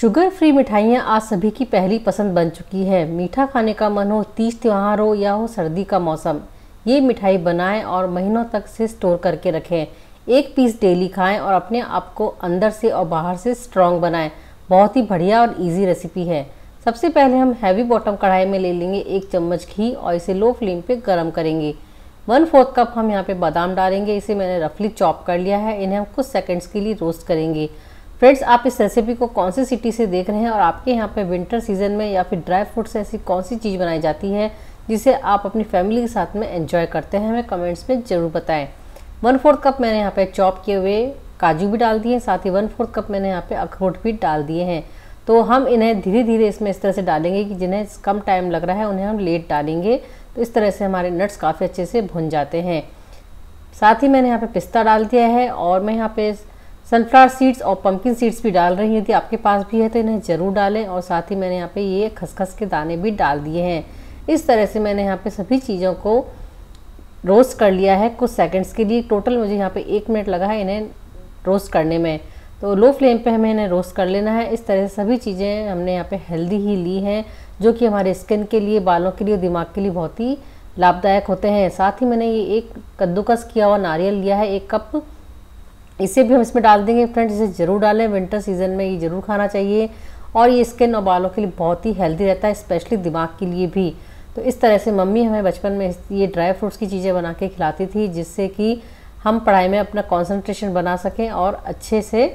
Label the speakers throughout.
Speaker 1: sugar free मिठाइयाँ आज सभी की पहली पसंद बन चुकी है मीठा खाने का मन हो तीज त्यौहार हो या हो सर्दी का मौसम ये मिठाई बनाएं और महीनों तक से स्टोर करके रखें एक पीस डेली खाएं और अपने आप को अंदर से और बाहर से स्ट्रॉन्ग बनाएं बहुत ही बढ़िया और इजी रेसिपी है सबसे पहले हम हैवी बॉटम कढ़ाई में ले लेंगे एक चम्मच घी और इसे लो फ्लेम पे गर्म करेंगे वन फोर्थ कप हम यहाँ पे बादाम डालेंगे इसे मैंने रफली चॉप कर लिया है इन्हें हम कुछ सेकंड्स के लिए रोस्ट करेंगे फ्रेंड्स आप इस रेसिपी को कौन सी सिटी से देख रहे हैं और आपके यहाँ पे विंटर सीजन में या फिर ड्राई फ्रूट से ऐसी कौन सी चीज़ बनाई जाती है जिसे आप अपनी फैमिली के साथ में एंजॉय करते हैं हमें कमेंट्स में ज़रूर बताएं वन फोर्थ कप मैंने यहाँ पे चॉप किए हुए काजू भी डाल दिए हैं साथ ही वन फोर्थ कप मैंने यहाँ पर अखरोट भी डाल दिए हैं तो हम इन्हें धीरे धीरे इसमें इस तरह से डालेंगे कि जिन्हें कम टाइम लग रहा है उन्हें हम लेट डालेंगे तो इस तरह से हमारे नट्स काफ़ी अच्छे से भुन जाते हैं साथ ही मैंने यहाँ पर पिस्ता डाल दिया है और मैं यहाँ पे सनफ्लावर सीड्स और पम्पकिन सीड्स भी डाल रही हूँ यदि आपके पास भी है तो इन्हें ज़रूर डालें और साथ ही मैंने यहाँ पे ये खसखस के दाने भी डाल दिए हैं इस तरह से मैंने यहाँ पे सभी चीज़ों को रोस्ट कर लिया है कुछ सेकंड्स के लिए टोटल मुझे यहाँ पे एक मिनट लगा है इन्हें रोस्ट करने में तो लो फ्लेम पर हमें इन्हें रोस्ट कर लेना है इस तरह से सभी चीज़ें हमने यहाँ पर हेल्दी ही ली हैं जो कि हमारे स्किन के लिए बालों के लिए दिमाग के लिए बहुत ही लाभदायक होते हैं साथ ही मैंने ये एक कद्दूकस किया हुआ नारियल लिया है एक कप इसे भी हम इसमें डाल देंगे फ्रेंड्स इसे ज़रूर डालें विंटर सीजन में ये ज़रूर खाना चाहिए और ये स्किन और बालों के लिए बहुत ही हेल्दी रहता है स्पेशली दिमाग के लिए भी तो इस तरह से मम्मी हमें बचपन में ये ड्राई फ्रूट्स की चीज़ें बना के खिलाती थी जिससे कि हम पढ़ाई में अपना कॉन्सेंट्रेशन बना सकें और अच्छे से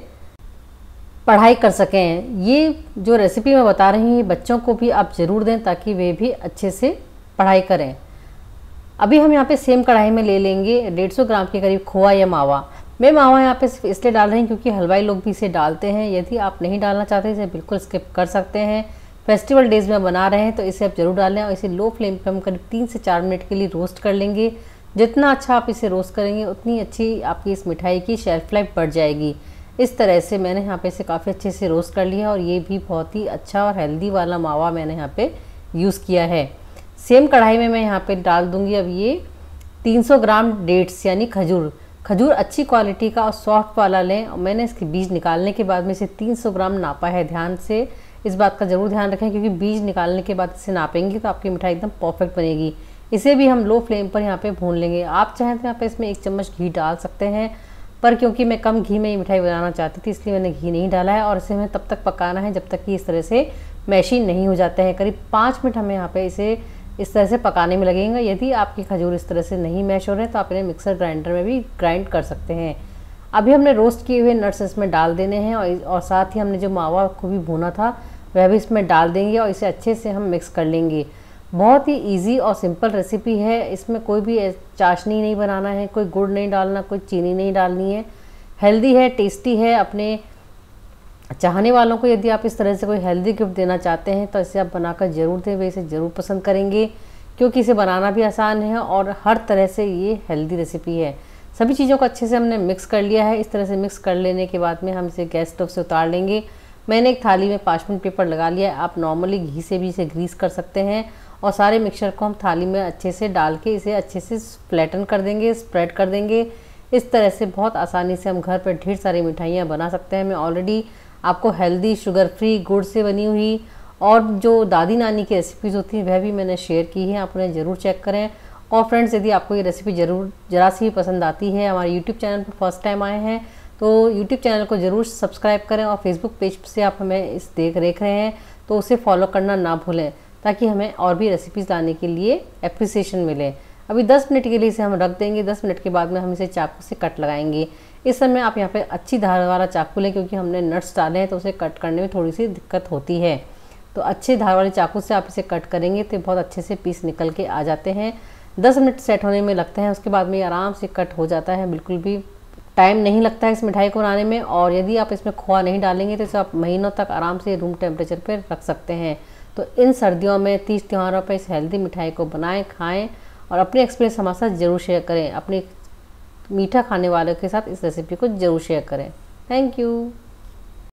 Speaker 1: पढ़ाई कर सकें ये जो रेसिपी मैं बता रही हूँ बच्चों को भी आप ज़रूर दें ताकि वे भी अच्छे से पढ़ाई करें अभी हम यहाँ पे सेम कढ़ाई में ले लेंगे 150 ग्राम के करीब खोआ या मावा मैं मावा यहाँ पे सिर्फ इसलिए डाल रही हूँ क्योंकि हलवाई लोग भी इसे डालते हैं यदि आप नहीं डालना चाहते इसे बिल्कुल स्किप कर सकते हैं फेस्टिवल डेज में बना रहे हैं तो इसे आप ज़रूर डालें और इसे लो फ्लेम पर हम करीब तीन से चार मिनट के लिए रोस्ट कर लेंगे जितना अच्छा आप इसे रोस्ट करेंगे उतनी अच्छी आपकी इस मिठाई की शेल्फ लाइफ बढ़ जाएगी इस तरह से मैंने यहाँ पे इसे काफ़ी अच्छे से रोस्ट कर लिया और ये भी बहुत ही अच्छा और हेल्दी वाला मावा मैंने यहाँ पे यूज़ किया है सेम कढ़ाई में मैं यहाँ पे डाल दूँगी अब ये 300 ग्राम डेट्स यानी खजूर खजूर अच्छी क्वालिटी का और सॉफ्ट वाला लें और मैंने इसके बीज निकालने के बाद में इसे 300 ग्राम नापा है ध्यान से इस बात का ज़रूर ध्यान रखें क्योंकि बीज निकालने के बाद इसे नापेंगे तो आपकी मिठाई एकदम परफेक्ट बनेगी इसे भी हम लो फ्लेम पर यहाँ पे भून लेंगे आप चाहें तो यहाँ पर इसमें एक चम्मच घी डाल सकते हैं पर क्योंकि मैं कम घी में ये मिठाई बनाना चाहती थी इसलिए मैंने घी नहीं डाला है और इसे हमें तब तक पकाना है जब तक कि इस तरह से मैशी नहीं हो जाते हैं करीब पाँच मिनट हमें यहाँ पर इसे इस तरह से पकाने में लगेंगे यदि आपकी खजूर इस तरह से नहीं मैश हो रहे हैं तो आप इन्हें मिक्सर ग्राइंडर में भी ग्राइंड कर सकते हैं अभी हमने रोस्ट किए हुए नट्स इसमें डाल देने हैं और और साथ ही हमने जो मावा को भी भुना था वह भी इसमें डाल देंगे और इसे अच्छे से हम मिक्स कर लेंगे बहुत ही इजी और सिंपल रेसिपी है इसमें कोई भी चाशनी नहीं बनाना है कोई गुड़ नहीं डालना कोई चीनी नहीं डालनी है हेल्दी है टेस्टी है अपने चाहने वालों को यदि आप इस तरह से कोई हेल्दी गिफ्ट देना चाहते हैं तो इसे आप बनाकर ज़रूर दें वे इसे ज़रूर पसंद करेंगे क्योंकि इसे बनाना भी आसान है और हर तरह से ये हेल्दी रेसिपी है सभी चीज़ों को अच्छे से हमने मिक्स कर लिया है इस तरह से मिक्स कर लेने के बाद में हम इसे गैस स्टोव से उतार लेंगे मैंने एक थाली में पार्चमेंट पेपर लगा लिया है आप नॉर्मली घी से भी इसे ग्रीस कर सकते हैं और सारे मिक्सचर को हम थाली में अच्छे से डाल के इसे अच्छे से फ्लैटन कर देंगे स्प्रेड कर देंगे इस तरह से बहुत आसानी से हम घर पर ढेर सारी मिठाइयाँ बना सकते हैं मैं ऑलरेडी आपको हेल्दी शुगर फ्री गुड़ से बनी हुई और जो दादी नानी की रेसिपीज़ होती हैं वह भी मैंने शेयर की हैं आप उन्हें ज़रूर चेक करें और फ्रेंड्स यदि आपको ये रेसिपी ज़रूर जरा सी पसंद आती है हमारे यूट्यूब चैनल पर फर्स्ट टाइम आए हैं तो यूट्यूब चैनल को ज़रूर सब्सक्राइब करें और फेसबुक पेज से आप हमें इस देख देख रहे हैं तो उसे फॉलो करना ना भूलें ताकि हमें और भी रेसिपीज़ लाने के लिए अप्रिसिएशन मिले अभी 10 मिनट के लिए इसे हम रख देंगे 10 मिनट के बाद में हम इसे चाकू से कट लगाएंगे इस समय आप यहाँ पे अच्छी धार वाला चाकू लें क्योंकि हमने नट्स डाले हैं तो उसे कट करने में थोड़ी सी दिक्कत होती है तो अच्छे धार वाले चाकू से आप इसे कट करेंगे तो बहुत अच्छे से पीस निकल के आ जाते हैं दस मिनट सेट होने में लगते हैं उसके बाद में आराम से कट हो जाता है बिल्कुल भी टाइम नहीं लगता है इस मिठाई को बनाने में और यदि आप इसमें खोआ नहीं डालेंगे तो इसे आप महीनों तक आराम से रूम टेम्परेचर पर रख सकते हैं तो इन सर्दियों में तीज त्यौहारों पर इस हेल्दी मिठाई को बनाएं खाएं और अपने एक्सपीरियंस हमारे साथ ज़रूर शेयर करें अपने मीठा खाने वालों के साथ इस रेसिपी को ज़रूर शेयर करें थैंक यू